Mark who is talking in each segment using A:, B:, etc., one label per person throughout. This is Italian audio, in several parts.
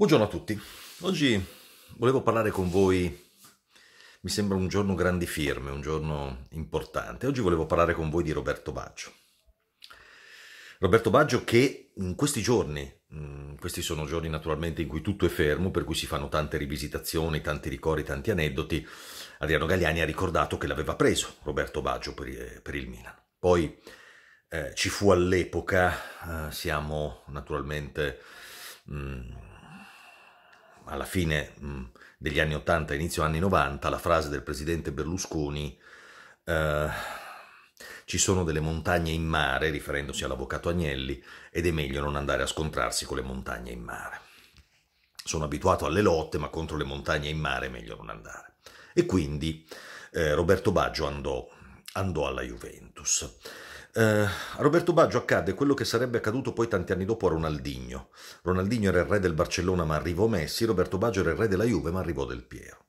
A: Buongiorno a tutti. Oggi volevo parlare con voi, mi sembra un giorno grandi firme, un giorno importante. Oggi volevo parlare con voi di Roberto Baggio. Roberto Baggio che in questi giorni, mm, questi sono giorni naturalmente in cui tutto è fermo, per cui si fanno tante rivisitazioni, tanti ricordi, tanti aneddoti, Adriano Gagliani ha ricordato che l'aveva preso Roberto Baggio per, per il Milan. Poi eh, ci fu all'epoca, eh, siamo naturalmente... Mh, mm, alla fine mh, mm, degli anni 80, inizio anni 90, la frase del presidente Berlusconi eh, ci sono delle montagne in mare, riferendosi all'avvocato Agnelli, ed è meglio non andare a scontrarsi con le montagne in mare. Sono abituato alle lotte, ma contro le montagne in mare è meglio non andare. E quindi eh, Roberto Baggio andò, andò alla Juventus. Eh, a Roberto Baggio accadde quello che sarebbe accaduto poi tanti anni dopo a Ronaldinho. Ronaldinho era il re del Barcellona ma arrivò Messi, Roberto Baggio era il re della Juve ma arrivò Del Piero.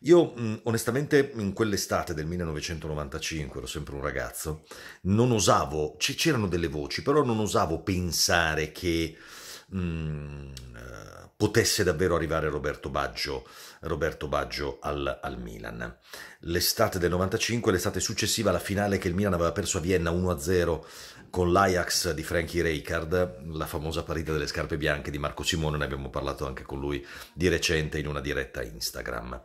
A: Io mm, onestamente in quell'estate del 1995, ero sempre un ragazzo, non osavo, c'erano delle voci, però non osavo pensare che mm, eh, potesse davvero arrivare Roberto Baggio Roberto Baggio al, al Milan. L'estate del 95, l'estate successiva alla finale che il Milan aveva perso a Vienna 1-0 con l'Ajax di Frankie Rijkaard, la famosa parita delle scarpe bianche di Marco Simone, ne abbiamo parlato anche con lui di recente in una diretta Instagram.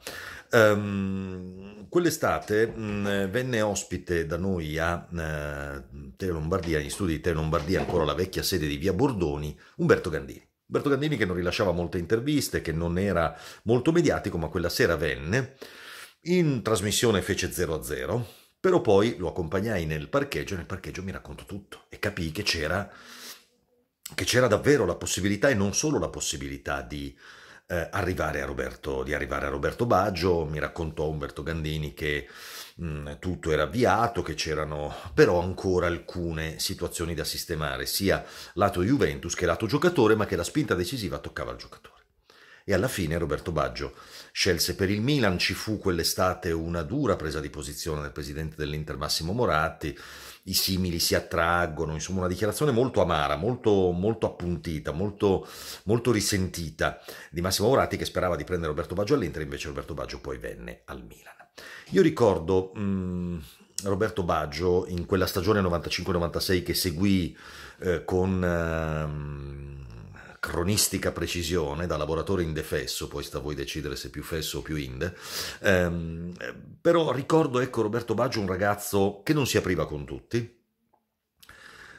A: Um, quell'estate mh, mm, venne ospite da noi a uh, eh, Teo Lombardia, agli studi di Teo Lombardia, ancora la vecchia sede di Via Bordoni, Umberto Gandini. Umberto Gandini che non rilasciava molte interviste, che non era molto mediatico, ma quella sera venne. In trasmissione fece 0 a 0, però poi lo accompagnai nel parcheggio e nel parcheggio mi racconto tutto e capii che c'era, che c'era davvero la possibilità e non solo la possibilità di eh, arrivare, a Roberto, arrivare a Roberto, Baggio. Mi raccontò Umberto Gandini che mh, mm, tutto era avviato, che c'erano però ancora alcune situazioni da sistemare, sia lato Juventus che lato giocatore, ma che la spinta decisiva toccava al giocatore. E alla fine Roberto Baggio scelse per il Milan, ci fu quell'estate una dura presa di posizione del presidente dell'Inter Massimo Moratti, i simili si attraggono, insomma una dichiarazione molto amara, molto, molto appuntita, molto, molto, risentita di Massimo Morati che sperava di prendere Roberto Baggio all'Inter, invece Roberto Baggio poi venne al Milan. Io ricordo mh, mm, Roberto Baggio in quella stagione 95-96 che seguì eh, con... Eh, cronistica precisione, da lavoratore indefesso, poi sta a voi decidere se più fesso o più inde, ehm, però ricordo, ecco, Roberto Baggio un ragazzo che non si apriva con tutti,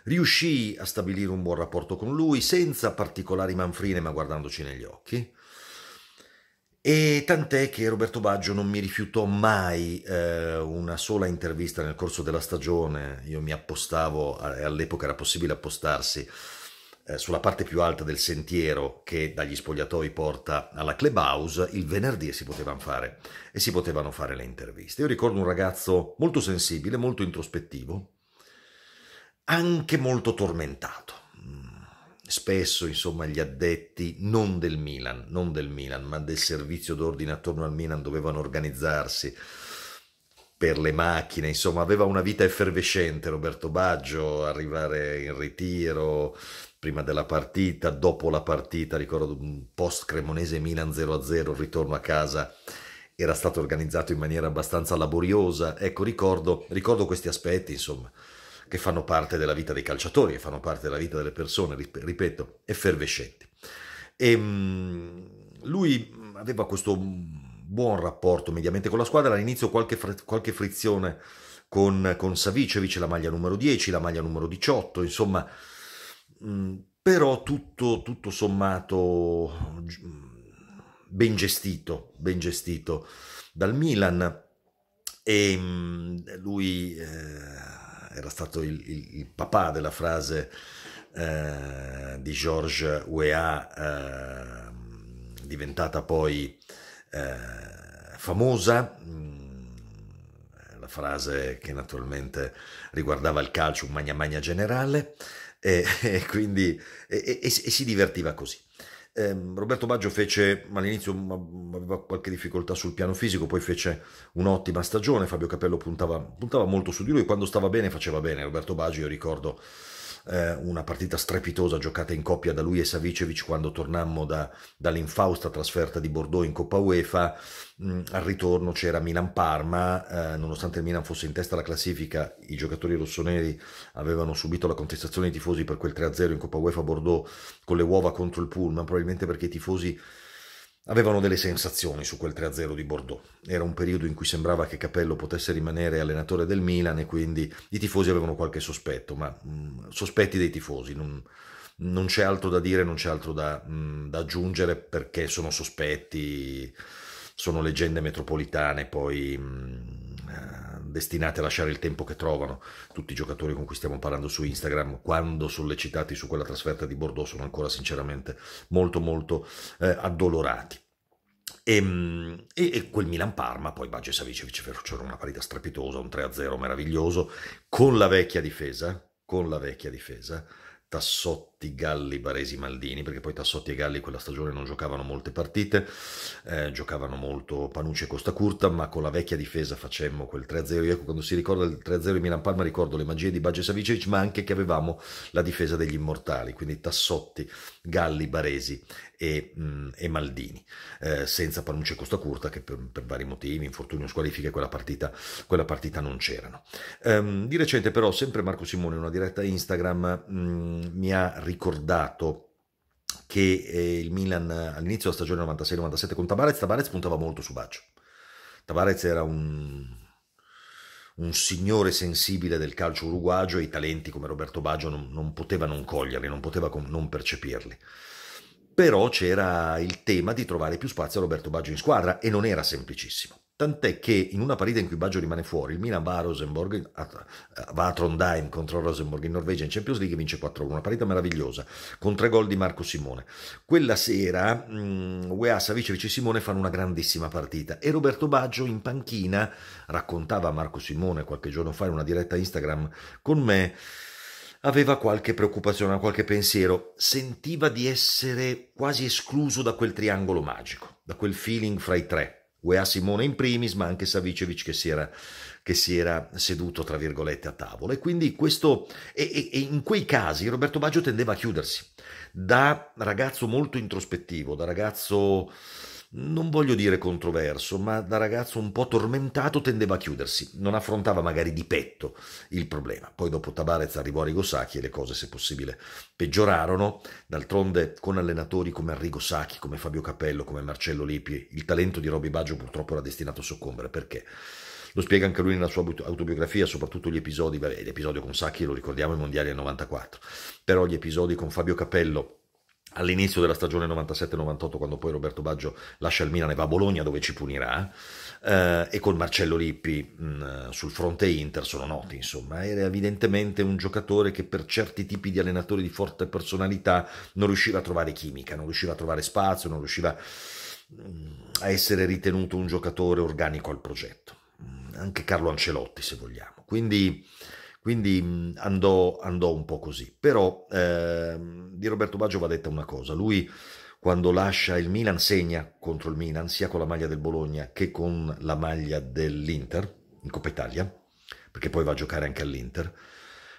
A: riuscì a stabilire un buon rapporto con lui senza particolari manfrine ma guardandoci negli occhi. E tant'è che Roberto Baggio non mi rifiutò mai eh, una sola intervista nel corso della stagione, io mi appostavo, all'epoca era possibile appostarsi eh, sulla parte più alta del sentiero che dagli spogliatoi porta alla clubhouse, il venerdì si potevano fare e si potevano fare le interviste. Io ricordo un ragazzo molto sensibile, molto introspettivo, anche molto tormentato. Mm. Spesso, insomma, gli addetti non del Milan, non del Milan, ma del servizio d'ordine attorno al Milan dovevano organizzarsi per le macchine, insomma, aveva una vita effervescente Roberto Baggio, arrivare in ritiro, prima della partita, dopo la partita, ricordo un post Cremonese Milan 0-0, il ritorno a casa era stato organizzato in maniera abbastanza laboriosa. Ecco, ricordo, ricordo questi aspetti, insomma, che fanno parte della vita dei calciatori, che fanno parte della vita delle persone, ripeto, effervescenti. E, ehm, lui aveva questo buon rapporto mediamente con la squadra, all'inizio qualche, qualche frizione con, con Savicevic, la maglia numero 10, la maglia numero 18, insomma Mm, però tutto, tutto sommato mm, ben gestito, ben gestito dal Milan e mm, lui eh, era stato il, il, il, papà della frase eh, di Georges Weah eh, diventata poi eh, famosa la frase che naturalmente riguardava il calcio, un magna magna generale e, e quindi e, e, si divertiva così. Ehm, Roberto Baggio fece all'inizio aveva qualche difficoltà sul piano fisico, poi fece un'ottima stagione. Fabio Capello puntava, puntava molto su di lui. Quando stava bene, faceva bene. Roberto Baggio, io ricordo eh, una partita strepitosa giocata in coppia da lui e Savicevic quando tornammo da, dall'infausta trasferta di Bordeaux in Coppa UEFA. Mm, al ritorno c'era Milan-Parma, eh, nonostante il Milan fosse in testa alla classifica, i giocatori rossoneri avevano subito la contestazione dei tifosi per quel 3-0 in Coppa UEFA Bordeaux con le uova contro il Pullman, probabilmente perché i tifosi Avevano delle sensazioni su quel 3-0 di Bordeaux. Era un periodo in cui sembrava che Capello potesse rimanere allenatore del Milan e quindi i tifosi avevano qualche sospetto, ma mh, sospetti dei tifosi, non, non, c'è altro da dire, non c'è altro da, mh, da aggiungere perché sono sospetti sono leggende metropolitane poi mh, mm, eh, destinate a lasciare il tempo che trovano. Tutti i giocatori con cui stiamo parlando su Instagram, quando sollecitati su quella trasferta di Bordeaux, sono ancora sinceramente molto molto eh, addolorati. E, mm, e, e, quel Milan-Parma, poi Baggio e Savicevic fecero una partita strepitosa, un 3-0 meraviglioso, con la vecchia difesa, con la vecchia difesa, Tassotti Tassotti, Galli, Baresi, Maldini, perché poi Tassotti e Galli quella stagione non giocavano molte partite, eh, giocavano molto Panucci e Costa Curta, ma con la vecchia difesa facemmo quel 3-0. Io quando si ricorda il 3-0 di Milan-Palma ricordo le magie di Bagge Savicevic, ma anche che avevamo la difesa degli immortali, quindi Tassotti, Galli, Baresi e, mh, mm, e Maldini, eh, senza Panucci e Costa Curta che per, per vari motivi, infortunio, squalifiche, quella partita, quella partita non c'erano. Um, di recente però sempre Marco Simone, in una diretta Instagram, mh, mm, mi ha ricordato ricordato che eh, il Milan all'inizio della stagione 96-97 con Tabarez, Tabarez puntava molto su Baccio. Tavares era un, un signore sensibile del calcio uruguagio e i talenti come Roberto Baggio non, non poteva non coglierli, non poteva com- non percepirli. Però c'era il tema di trovare più spazio a Roberto Baggio in squadra e non era semplicissimo tant'è che in una partita in cui Baggio rimane fuori, il Milan va a Rosenborg, va a Trondheim contro Rosenborg in Norvegia in Champions League e vince 4-1, una partita meravigliosa, con tre gol di Marco Simone. Quella sera um, mm, UEA, Savic e Vice Simone fanno una grandissima partita e Roberto Baggio in panchina raccontava a Marco Simone qualche giorno fa in una diretta Instagram con me aveva qualche preoccupazione, qualche pensiero, sentiva di essere quasi escluso da quel triangolo magico, da quel feeling fra i tre, UEA Simone in primis, ma anche Savicevic che si era, che si era seduto, tra virgolette, a tavola. E quindi questo, e, e, e in quei casi Roberto Baggio tendeva a chiudersi. Da ragazzo molto introspettivo, da ragazzo non voglio dire controverso, ma da ragazzo un po' tormentato tendeva a chiudersi, non affrontava magari di petto il problema. Poi dopo Tabarez arrivò Arrigo Sacchi e le cose, se possibile, peggiorarono. D'altronde con allenatori come Arrigo Sacchi, come Fabio Capello, come Marcello Lepi, il talento di Robby Baggio purtroppo era destinato a soccombere. Perché? lo spiega anche lui nella sua autobiografia, soprattutto gli episodi, vabbè, l'episodio con Sacchi lo ricordiamo i mondiali del 94, però gli episodi con Fabio Capello all'inizio della stagione 97-98 quando poi Roberto Baggio lascia il Milan e va a Bologna dove ci punirà eh, e con Marcello Lippi mh, mm, sul fronte Inter sono noti insomma era evidentemente un giocatore che per certi tipi di allenatori di forte personalità non riusciva a trovare chimica non riusciva a trovare spazio non riusciva mm, a essere ritenuto un giocatore organico al progetto mm, anche Carlo Ancelotti se vogliamo quindi quindi andò, andò un po' così. Però eh, di Roberto Baggio va detta una cosa, lui quando lascia il Milan segna contro il Milan sia con la maglia del Bologna che con la maglia dell'Inter in Coppa Italia, perché poi va a giocare anche all'Inter.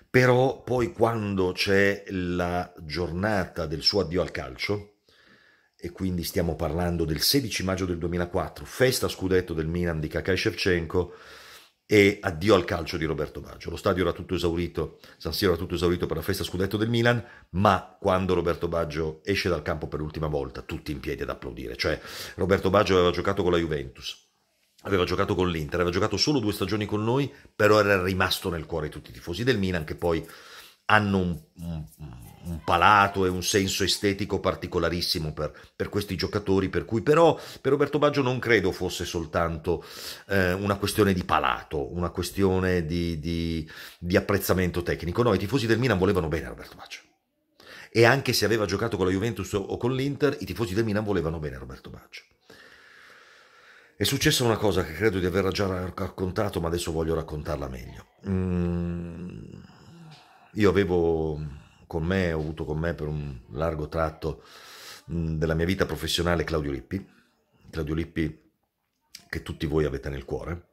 A: Però poi quando c'è la giornata del suo addio al calcio, e quindi stiamo parlando del 16 maggio del 2004, festa scudetto del Milan di Kaká Shevchenko, e addio al calcio di Roberto Baggio. Lo stadio era tutto esaurito, San Siro era tutto esaurito per la festa scudetto del Milan, ma quando Roberto Baggio esce dal campo per l'ultima volta, tutti in piedi ad applaudire. Cioè, Roberto Baggio aveva giocato con la Juventus, aveva giocato con l'Inter, aveva giocato solo due stagioni con noi, però era rimasto nel cuore di tutti i tifosi del Milan che poi hanno un, un, un, palato e un senso estetico particolarissimo per, per, questi giocatori, per cui però per Roberto Baggio non credo fosse soltanto eh, una questione di palato, una questione di, di, di apprezzamento tecnico. No, i tifosi del Milan volevano bene Roberto Baggio. E anche se aveva giocato con la Juventus o con l'Inter, i tifosi del Milan volevano bene Roberto Baggio. È successa una cosa che credo di aver già raccontato, ma adesso voglio raccontarla meglio. Mm io avevo con me, ho avuto con me per un largo tratto della mia vita professionale Claudio Lippi, Claudio Lippi che tutti voi avete nel cuore.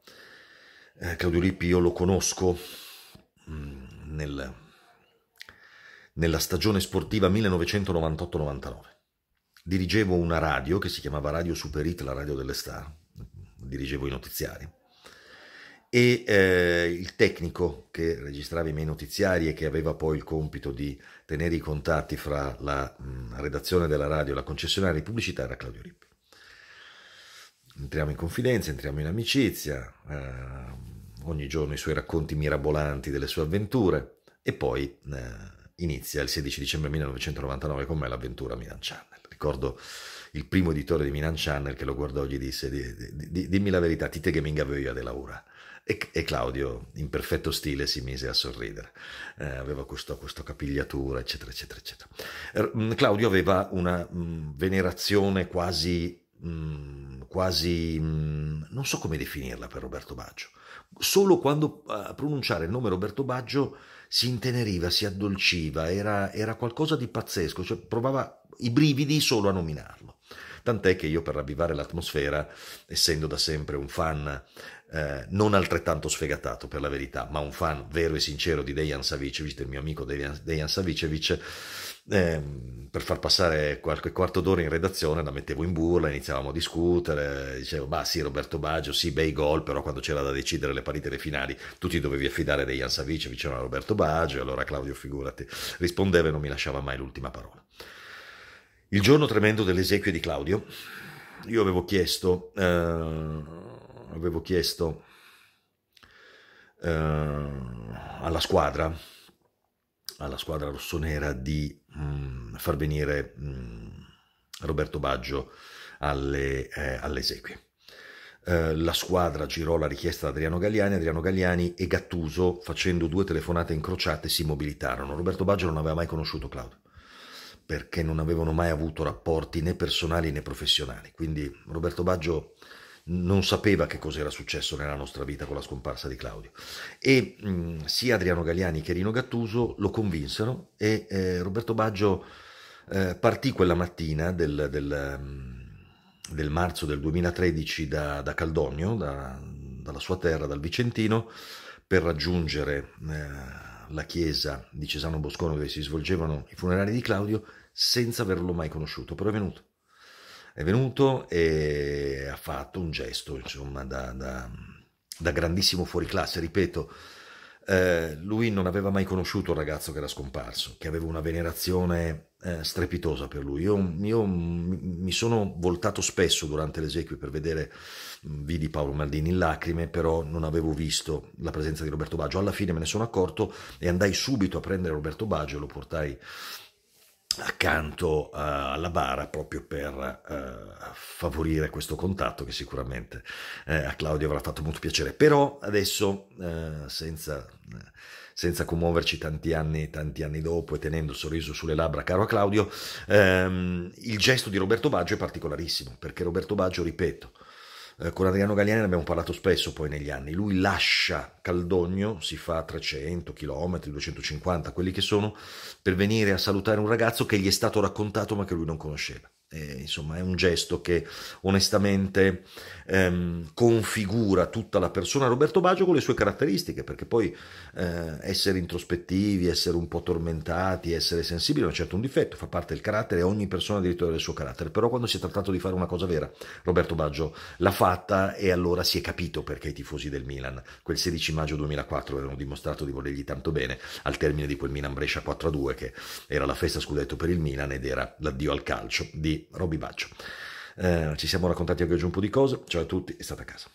A: Eh, Claudio Lippi io lo conosco nel, nella stagione sportiva 1998-99. Dirigevo una radio che si chiamava Radio Super Hit, la radio delle star, dirigevo i notiziari e eh, il tecnico che registrava i miei notiziari e che aveva poi il compito di tenere i contatti fra la mh, mm, redazione della radio e la concessionaria di pubblicità era Claudio Rippi. Entriamo in confidenza, entriamo in amicizia, eh, ogni giorno i suoi racconti mirabolanti delle sue avventure e poi eh, inizia il 16 dicembre 1999 con me l'avventura Milan Channel. Ricordo il primo editore di Milan Channel che lo guardò e gli disse dimmi la verità, ti te che mi ingavo io a De Laura e, e, Claudio, in perfetto stile, si mise a sorridere. Eh, aveva questo, questa capigliatura, eccetera, eccetera, eccetera. Eh, Claudio aveva una mh, mm, venerazione quasi, mh, mm, quasi mh, non so come definirla per Roberto Baggio. Solo quando a pronunciare il nome Roberto Baggio si inteneriva, si addolciva, era, era qualcosa di pazzesco, cioè provava i brividi solo a nominarlo tant'è che io per ravvivare l'atmosfera, essendo da sempre un fan eh, non altrettanto sfegatato per la verità, ma un fan vero e sincero di Dejan Savicevic, del mio amico Dejan, Dejan Savicevic, eh, per far passare qualche quarto d'ora in redazione la mettevo in burla, iniziavamo a discutere, dicevo, ma sì Roberto Baggio, sì bei gol, però quando c'era da decidere le partite, le finali, tu ti dovevi affidare Dejan Savicevic, c'era Roberto Baggio, allora Claudio figurati, rispondeva e non mi lasciava mai l'ultima parola. Il giorno tremendo dell'esequio di Claudio, io avevo chiesto, eh, avevo chiesto eh, alla squadra, alla squadra rossonera di mh, mm, far venire mh, mm, Roberto Baggio alle, eh, all'esequie. Eh, la squadra girò la richiesta ad Adriano Galliani, Adriano Galliani e Gattuso facendo due telefonate incrociate si mobilitarono. Roberto Baggio non aveva mai conosciuto Claudio perché non avevano mai avuto rapporti né personali né professionali. Quindi Roberto Baggio non sapeva che cosa era successo nella nostra vita con la scomparsa di Claudio. E mh, sia Adriano Galiani che Rino Gattuso lo convinsero e eh, Roberto Baggio eh, partì quella mattina del, del, del, marzo del 2013 da, da Caldogno, da, dalla sua terra, dal Vicentino, per raggiungere eh, la chiesa di Cesano Boscone dove si svolgevano i funerali di Claudio senza averlo mai conosciuto, però è venuto. È venuto e ha fatto un gesto, insomma, da, da, da grandissimo fuoriclasse, ripeto. Eh, lui non aveva mai conosciuto il ragazzo che era scomparso, che aveva una venerazione eh, strepitosa per lui. Io, io mi sono voltato spesso durante l'esequio per vedere, mm, vidi Paolo Maldini in lacrime, però non avevo visto la presenza di Roberto Baggio. Alla fine me ne sono accorto e andai subito a prendere Roberto Baggio e lo portai accanto uh, alla bara proprio per uh, favorire questo contatto che sicuramente uh, a Claudio avrà fatto molto piacere. Però adesso, senza, senza, commuoverci tanti anni, tanti anni dopo e tenendo il sorriso sulle labbra, caro a Claudio, um, il gesto di Roberto Baggio è particolarissimo, perché Roberto Baggio, ripeto, eh, con Adriano Galliani ne abbiamo parlato spesso poi negli anni. Lui lascia Caldogno, si fa 300 km, 250, quelli che sono, per venire a salutare un ragazzo che gli è stato raccontato ma che lui non conosceva. Eh, insomma, è un gesto che onestamente ehm, configura tutta la persona Roberto Baggio con le sue caratteristiche, perché poi eh, essere introspettivi, essere un po' tormentati, essere sensibili è un certo un difetto, fa parte del carattere, ogni persona ha diritto ad suo carattere, però quando si è trattato di fare una cosa vera, Roberto Baggio l'ha fatta e allora si è capito perché i tifosi del Milan quel 16 maggio 2004 avevano dimostrato di volergli tanto bene al termine di quel Milan Brescia 4-2 che era la festa scudetto per il Milan ed era l'addio al calcio di di Baccio. Eh, ci siamo raccontati anche oggi un po' di cose. Ciao a tutti e state a casa.